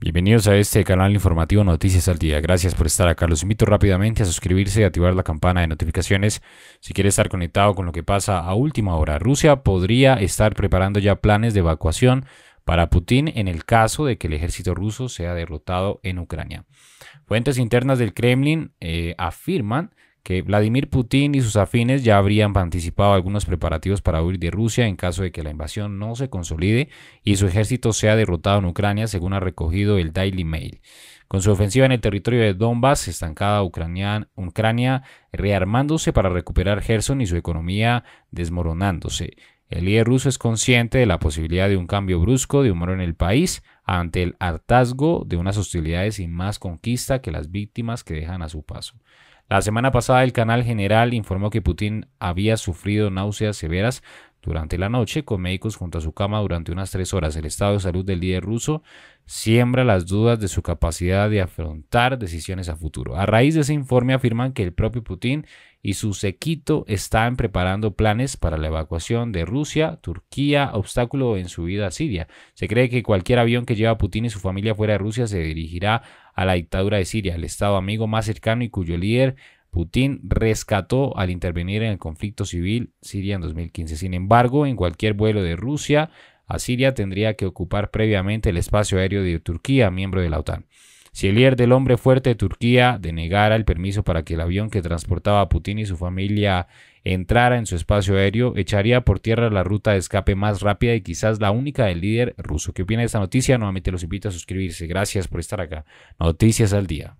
Bienvenidos a este canal informativo Noticias al Día. Gracias por estar acá. Los invito rápidamente a suscribirse y activar la campana de notificaciones si quiere estar conectado con lo que pasa a última hora. Rusia podría estar preparando ya planes de evacuación para Putin en el caso de que el ejército ruso sea derrotado en Ucrania. Fuentes internas del Kremlin eh, afirman que Vladimir Putin y sus afines ya habrían anticipado algunos preparativos para huir de Rusia en caso de que la invasión no se consolide y su ejército sea derrotado en Ucrania, según ha recogido el Daily Mail. Con su ofensiva en el territorio de Donbass, estancada Ucrania, Ucrania rearmándose para recuperar Gerson y su economía desmoronándose. El líder ruso es consciente de la posibilidad de un cambio brusco de humor en el país ante el hartazgo de unas hostilidades sin más conquista que las víctimas que dejan a su paso. La semana pasada el canal general informó que Putin había sufrido náuseas severas durante la noche, con médicos junto a su cama durante unas tres horas, el estado de salud del líder ruso siembra las dudas de su capacidad de afrontar decisiones a futuro. A raíz de ese informe afirman que el propio Putin y su sequito están preparando planes para la evacuación de Rusia, Turquía, obstáculo en su vida a Siria. Se cree que cualquier avión que lleva a Putin y su familia fuera de Rusia se dirigirá a la dictadura de Siria, el estado amigo más cercano y cuyo líder Putin rescató al intervenir en el conflicto civil Siria en 2015. Sin embargo, en cualquier vuelo de Rusia a Siria tendría que ocupar previamente el espacio aéreo de Turquía, miembro de la OTAN. Si el líder del hombre fuerte de Turquía denegara el permiso para que el avión que transportaba a Putin y su familia entrara en su espacio aéreo, echaría por tierra la ruta de escape más rápida y quizás la única del líder ruso. ¿Qué opina de esta noticia? Nuevamente los invito a suscribirse. Gracias por estar acá. Noticias al día.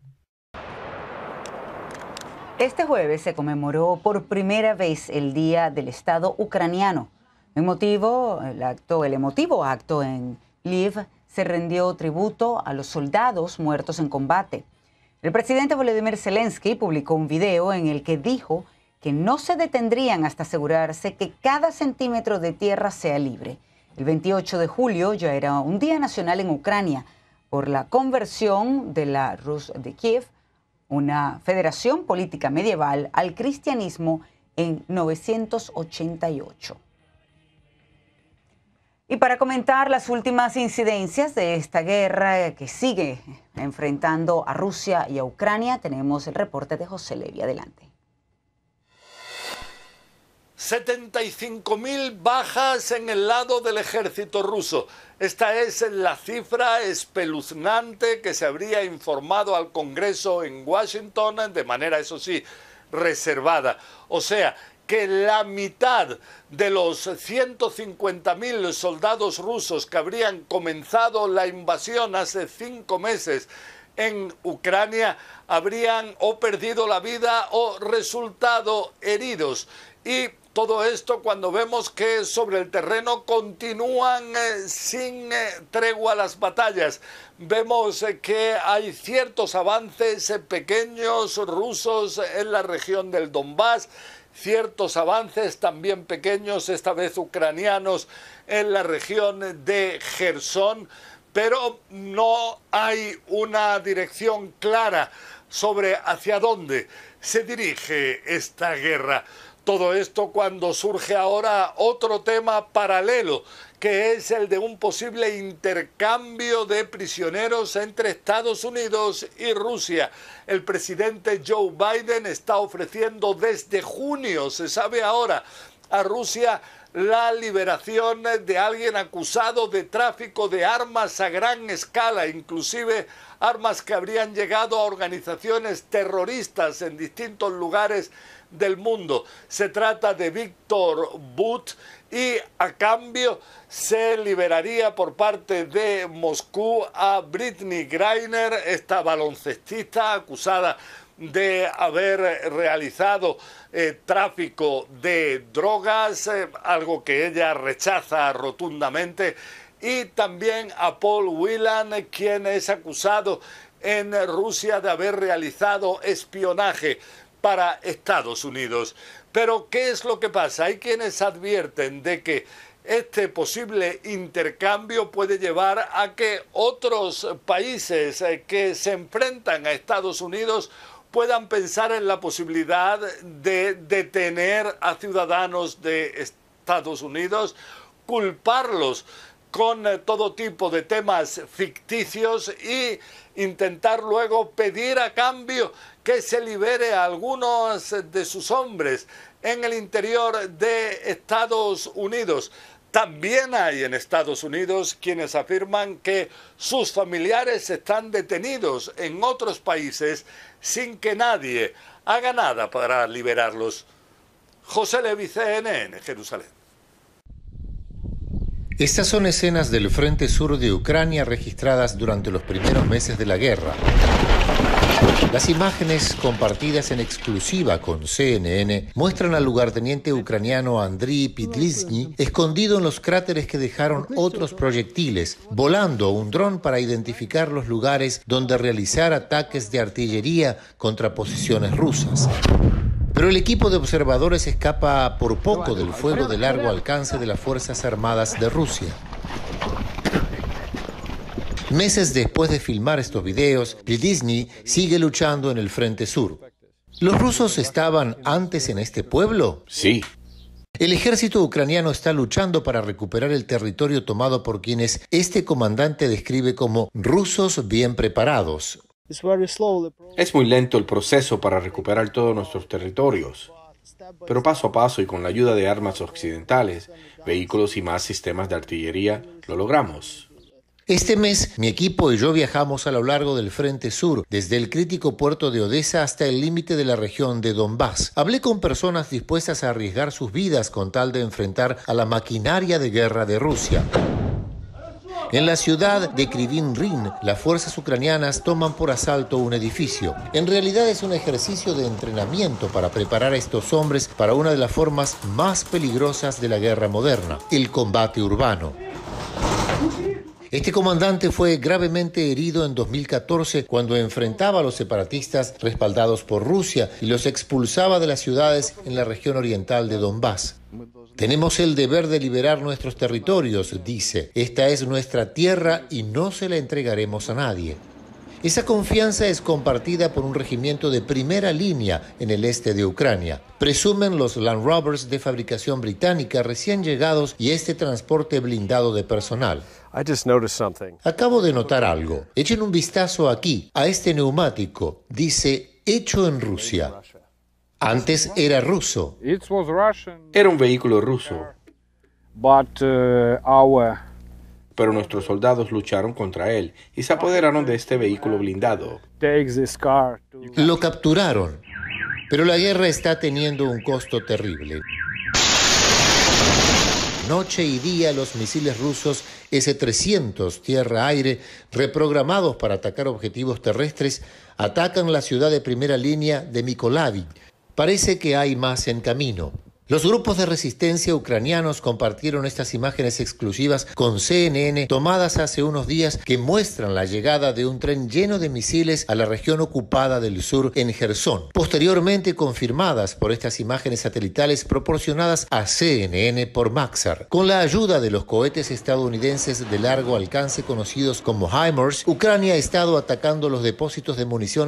Este jueves se conmemoró por primera vez el Día del Estado ucraniano. El, motivo, acto, el emotivo acto en Lviv se rindió tributo a los soldados muertos en combate. El presidente Volodymyr Zelensky publicó un video en el que dijo que no se detendrían hasta asegurarse que cada centímetro de tierra sea libre. El 28 de julio ya era un día nacional en Ucrania por la conversión de la Rus de Kiev una federación política medieval al cristianismo en 988. Y para comentar las últimas incidencias de esta guerra que sigue enfrentando a Rusia y a Ucrania, tenemos el reporte de José Levi. Adelante. 75.000 bajas en el lado del ejército ruso. Esta es la cifra espeluznante que se habría informado al Congreso en Washington, de manera, eso sí, reservada. O sea, que la mitad de los 150.000 soldados rusos que habrían comenzado la invasión hace cinco meses en Ucrania habrían o perdido la vida o resultado heridos. Y todo esto cuando vemos que sobre el terreno continúan eh, sin eh, tregua las batallas. Vemos eh, que hay ciertos avances pequeños rusos en la región del Donbass, ciertos avances también pequeños, esta vez ucranianos, en la región de Gerson, pero no hay una dirección clara sobre hacia dónde se dirige esta guerra. Todo esto cuando surge ahora otro tema paralelo, que es el de un posible intercambio de prisioneros entre Estados Unidos y Rusia. El presidente Joe Biden está ofreciendo desde junio, se sabe ahora, a Rusia la liberación de alguien acusado de tráfico de armas a gran escala, inclusive armas que habrían llegado a organizaciones terroristas en distintos lugares del mundo. Se trata de Víctor But y a cambio se liberaría por parte de Moscú a Britney Greiner, esta baloncestista acusada de haber realizado eh, tráfico de drogas, eh, algo que ella rechaza rotundamente, y también a Paul Whelan, quien es acusado en Rusia de haber realizado espionaje para Estados Unidos. Pero, ¿qué es lo que pasa? Hay quienes advierten de que este posible intercambio puede llevar a que otros países eh, que se enfrentan a Estados Unidos puedan pensar en la posibilidad de detener a ciudadanos de Estados Unidos, culparlos con eh, todo tipo de temas ficticios y intentar luego pedir a cambio que se libere a algunos de sus hombres en el interior de Estados Unidos. También hay en Estados Unidos quienes afirman que sus familiares están detenidos en otros países sin que nadie haga nada para liberarlos. José Levice, en Jerusalén. Estas son escenas del frente sur de Ucrania registradas durante los primeros meses de la guerra. Las imágenes compartidas en exclusiva con CNN muestran al lugarteniente ucraniano Andriy Pitlizny escondido en los cráteres que dejaron otros proyectiles, volando un dron para identificar los lugares donde realizar ataques de artillería contra posiciones rusas. Pero el equipo de observadores escapa por poco del fuego de largo alcance de las Fuerzas Armadas de Rusia. Meses después de filmar estos videos, Disney sigue luchando en el Frente Sur. ¿Los rusos estaban antes en este pueblo? Sí. El ejército ucraniano está luchando para recuperar el territorio tomado por quienes este comandante describe como rusos bien preparados, es muy lento el proceso para recuperar todos nuestros territorios, pero paso a paso y con la ayuda de armas occidentales, vehículos y más sistemas de artillería, lo logramos. Este mes, mi equipo y yo viajamos a lo largo del Frente Sur, desde el crítico puerto de Odessa hasta el límite de la región de Donbass. Hablé con personas dispuestas a arriesgar sus vidas con tal de enfrentar a la maquinaria de guerra de Rusia. En la ciudad de Krivin Rin, las fuerzas ucranianas toman por asalto un edificio. En realidad es un ejercicio de entrenamiento para preparar a estos hombres para una de las formas más peligrosas de la guerra moderna, el combate urbano. Este comandante fue gravemente herido en 2014 cuando enfrentaba a los separatistas respaldados por Rusia y los expulsaba de las ciudades en la región oriental de Donbass. Tenemos el deber de liberar nuestros territorios, dice. Esta es nuestra tierra y no se la entregaremos a nadie. Esa confianza es compartida por un regimiento de primera línea en el este de Ucrania. Presumen los Land Robbers de fabricación británica recién llegados y este transporte blindado de personal. Acabo de notar algo. Echen un vistazo aquí, a este neumático. Dice hecho en Rusia. Antes era ruso. Era un vehículo ruso. Uh, pero nuestros soldados lucharon contra él y se apoderaron de este vehículo blindado. Lo capturaron. Pero la guerra está teniendo un costo terrible. Noche y día los misiles rusos S-300 tierra-aire, reprogramados para atacar objetivos terrestres, atacan la ciudad de primera línea de Mikolavik, Parece que hay más en camino. Los grupos de resistencia ucranianos compartieron estas imágenes exclusivas con CNN tomadas hace unos días que muestran la llegada de un tren lleno de misiles a la región ocupada del sur en Gerson, posteriormente confirmadas por estas imágenes satelitales proporcionadas a CNN por Maxar. Con la ayuda de los cohetes estadounidenses de largo alcance conocidos como HIMARS, e Ucrania ha estado atacando los depósitos de munición